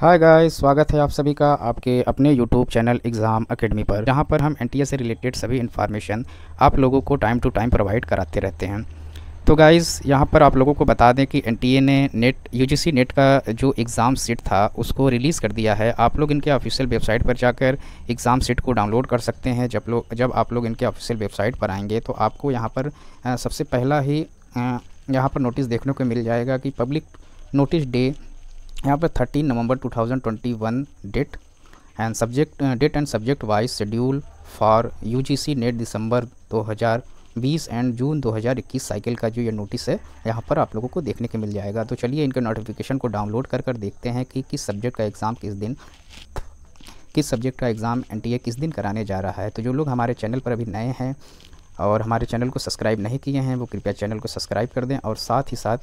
hi guys स्वागत है आप सभी का आपके अपने यूट्यूब चैनल एग्ज़ाम अकेडमी पर जहां पर हम एन से रिलेटेड सभी इन्फॉर्मेशन आप लोगों को टाइम टू टाइम प्रोवाइड कराते रहते हैं तो गाइस यहां पर आप लोगों को बता दें कि एन ने नेट यूजीसी नेट का जो एग्ज़ाम सीट था उसको रिलीज़ कर दिया है आप लोग इनके ऑफिशियल वेबसाइट पर जाकर एग्ज़ाम सीट को डाउनलोड कर सकते हैं जब लोग जब आप लोग इनके ऑफिशियल वेबसाइट पर आएंगे तो आपको यहाँ पर सबसे पहला ही यहाँ पर नोटिस देखने को मिल जाएगा कि पब्लिक नोटिस डे यहाँ पे thirteen November 2021 date and subject date and subject wise schedule for UGC NET December 2020 and June 2021 cycle का जो ये नोटिस है यहाँ पर आप लोगों को देखने को मिल जाएगा तो चलिए इनके नोटिफिकेशन को डाउनलोड कर कर देखते हैं कि किस सब्जेक्ट का एग्ज़ाम किस दिन किस सब्जेक्ट का एग्ज़ाम एन किस दिन कराने जा रहा है तो जो लोग हमारे चैनल पर अभी नए हैं और हमारे चैनल को सब्सक्राइब नहीं किए हैं वो कृपया चैनल को सब्सक्राइब कर दें और साथ ही साथ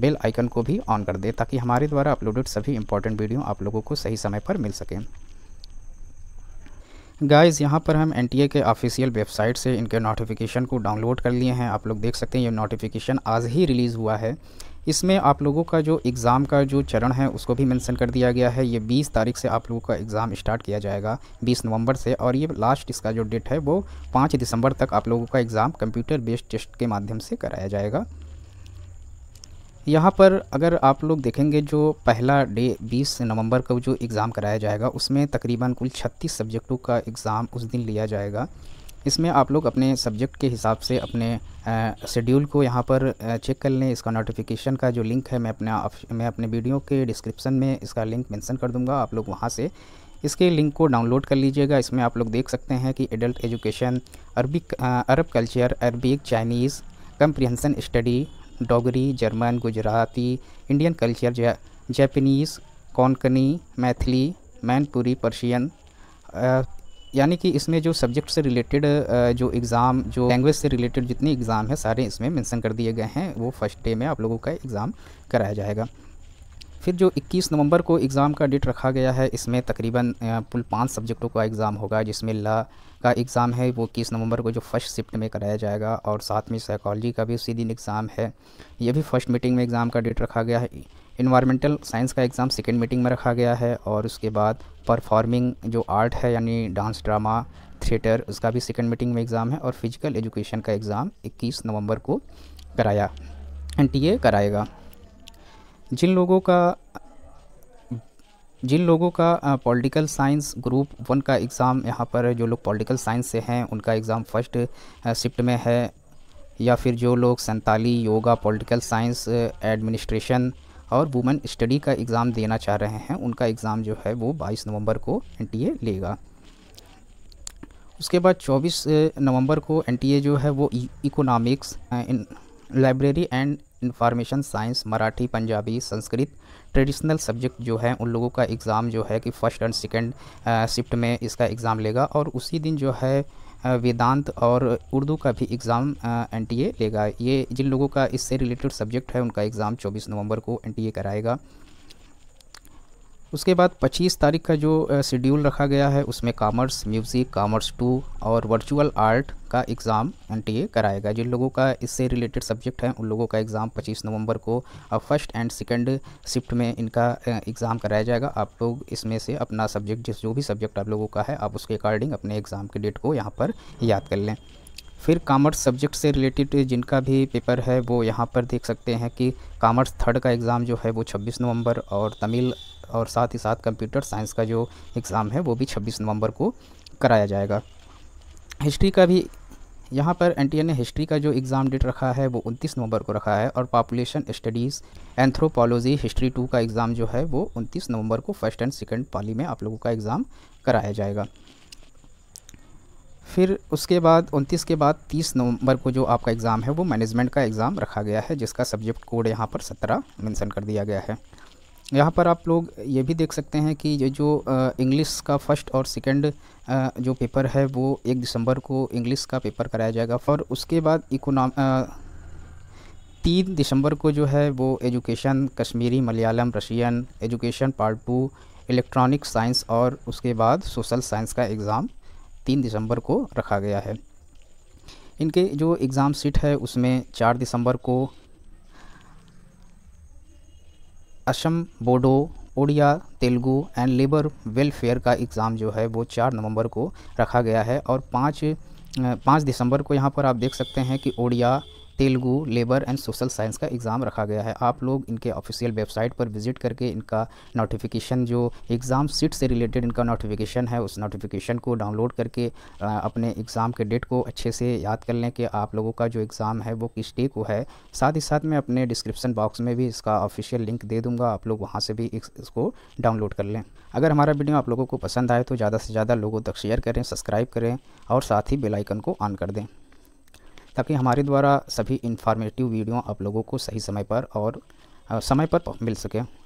बेल आइकन को भी ऑन कर दें ताकि हमारे द्वारा अपलोडेड सभी इंपॉर्टेंट वीडियो आप लोगों को सही समय पर मिल सकें गाइस यहाँ पर हम एनटीए के ऑफिशियल वेबसाइट से इनके नोटिफिकेशन को डाउनलोड कर लिए हैं आप लोग देख सकते हैं ये नोटिफिकेशन आज ही रिलीज़ हुआ है इसमें आप लोगों का जो एग्ज़ाम का जो चरण है उसको भी मेंशन कर दिया गया है ये 20 तारीख से आप लोगों का एग्ज़ाम स्टार्ट किया जाएगा 20 नवंबर से और ये लास्ट इसका जो डेट है वो 5 दिसंबर तक आप लोगों का एग्ज़ाम कंप्यूटर बेस्ड टेस्ट के माध्यम से कराया जाएगा यहाँ पर अगर आप लोग देखेंगे जो पहला डे 20 नवंबर का जो एग्ज़ाम कराया जाएगा उसमें तकरीबन कुल 36 सब्जेक्टों का एग्ज़ाम उस दिन लिया जाएगा इसमें आप लोग अपने सब्जेक्ट के हिसाब से अपने शेड्यूल को यहाँ पर चेक कर लें इसका नोटिफिकेशन का जो लिंक है मैं अपने मैं अपने वीडियो के डिस्क्रिप्शन में इसका लिंक मैंसन कर दूँगा आप लोग वहाँ से इसके लिंक को डाउनलोड कर लीजिएगा इसमें आप लोग देख सकते हैं कि adult education Arabic Arab culture Arabic Chinese comprehension study Dogri German Gujarati Indian culture Japanese Konkani Maithili Manipuri Persian यानी कि इसमें जो सब्जेक्ट से रिलेटेड जो एग्ज़ाम जो लैंग्वेज से रिलेटेड जितने एग्ज़ाम है सारे इसमें मेंशन कर दिए गए हैं वो फर्स्ट डे में आप लोगों का एग्ज़ाम कराया जाएगा फिर जो 21 नवंबर को एग्ज़ाम का डेट रखा गया है इसमें तकरीबन कुल पाँच सब्जेक्टों का एग्ज़ाम होगा जिसमें ला का एग्ज़ाम है वो इक्कीस नवंबर को जो फर्स्ट शिफ्ट में कराया जाएगा और साथ में साइकोलॉजी का भी उसी दिन एग्ज़ाम है ये भी फर्स्ट मीटिंग में एग्ज़ाम का डेट रखा गया है इन्वायरमेंटल साइंस का एग्ज़ाम सेकेंड मीटिंग में रखा गया है और उसके बाद परफॉर्मिंग जो आर्ट है यानी डांस ड्रामा थिएटर उसका भी सेकेंड मीटिंग में एग्ज़ाम है और फिज़िकल एजुकेशन का एग्ज़ाम 21 नवंबर को कराया एन कराएगा जिन लोगों का जिन लोगों का पॉलिटिकल साइंस ग्रुप वन का एग्ज़ाम यहाँ पर जो लोग पॉलिटिकल साइंस से हैं उनका एग्ज़ाम फर्स्ट शिफ्ट में है या फिर जो लोग Santali yoga political science administration और वुमेन स्टडी का एग्ज़ाम देना चाह रहे हैं उनका एग्ज़ाम जो है वो 22 नवंबर को एन लेगा उसके बाद 24 नवंबर को एन जो है वो economics library and information science Marathi Punjabi Sanskrit traditional subject जो है उन लोगों का एग्ज़ाम जो है कि फ़र्स्ट एंड सेकेंड शिफ्ट में इसका एग्ज़ाम लेगा और उसी दिन जो है वेदांत और उर्दू का भी एग्ज़ाम एन लेगा ये जिन लोगों का इससे रिलेटेड सब्जेक्ट है उनका एग्ज़ाम 24 नवंबर को एन कराएगा उसके बाद 25 तारीख का जो शेड्यूल रखा गया है उसमें कामर्स म्यूज़िक कामर्स टू और वर्चुअल आर्ट का एग्ज़ाम एन कराएगा जिन लोगों का इससे रिलेटेड सब्जेक्ट है उन लोगों का एग्ज़ाम 25 नवंबर को फर्स्ट एंड सेकंड शिफ्ट में इनका एग्ज़ाम कराया जाएगा आप लोग इसमें से अपना सब्जेक्ट जिस जो भी सब्जेक्ट आप लोगों का है आप उसके अकॉर्डिंग अपने एग्ज़ाम के डेट को यहाँ पर याद कर लें फिर कामर्स सब्जेक्ट से रिलेटेड जिनका भी पेपर है वो यहाँ पर देख सकते हैं कि कामर्स थर्ड का एग्ज़ाम जो है वो 26 नवंबर और तमिल और साथ ही साथ कंप्यूटर साइंस का जो एग्ज़ाम है वो भी 26 नवंबर को कराया जाएगा हिस्ट्री का भी यहाँ पर एन ने हिस्ट्री का जो एग्ज़ाम डेट रखा है वो 29 नवंबर को रखा है और population studies anthropology history two का एग्ज़ाम जो है वो 29 नवंबर को फर्स्ट एंड सेकंड पाली में आप लोगों का एग्ज़ाम कराया जाएगा फिर उसके बाद 29 के बाद 30 नवंबर को जो आपका एग्ज़ाम है वो मैनेजमेंट का एग्ज़ाम रखा गया है जिसका सब्जेक्ट कोड यहाँ पर 17 मेंशन कर दिया गया है यहाँ पर आप लोग ये भी देख सकते हैं कि ये जो इंग्लिश का फर्स्ट और सेकंड जो पेपर है वो एक दिसंबर को इंग्लिश का पेपर कराया जाएगा और उसके बाद इकोनॉम तीन दिसंबर को जो है वो education Kashmiri Malayalam Russian education part two electronic science और उसके बाद सोशल साइंस का एग्ज़ाम तीन दिसंबर को रखा गया है इनके जो एग्ज़ाम सीट है उसमें चार दिसंबर को Assam Bodo Odia Telugu and labour welfare का एग्ज़ाम जो है वो चार नवंबर को रखा गया है और पाँच पाँच दिसंबर को यहाँ पर आप देख सकते हैं कि Odia Telugu labour and social science का एग्ज़ाम रखा गया है आप लोग इनके ऑफिशियल वेबसाइट पर विजिट करके इनका नोटिफिकेशन जो एग्ज़ाम सीट से रिलेटेड इनका नोटिफिकेशन है उस नोटिफिकेशन को डाउनलोड करके अपने एग्ज़ाम के डेट को अच्छे से याद कर लें कि आप लोगों का जो एग्ज़ाम है वो किस डे को है साथ ही साथ मैं अपने डिस्क्रिप्शन बॉक्स में भी इसका ऑफिशियल लिंक दे दूँगा आप लोग वहाँ से भी इसको डाउनलोड कर लें अगर हमारा वीडियो आप लोगों को पसंद आए तो ज़्यादा से ज़्यादा लोगों तक शेयर करें सब्सक्राइब करें और साथ ही बेलाइकन को ऑन कर दें ताकि हमारे द्वारा सभी इन्फॉर्मेटिव वीडियो आप लोगों को सही समय पर और समय पर मिल सके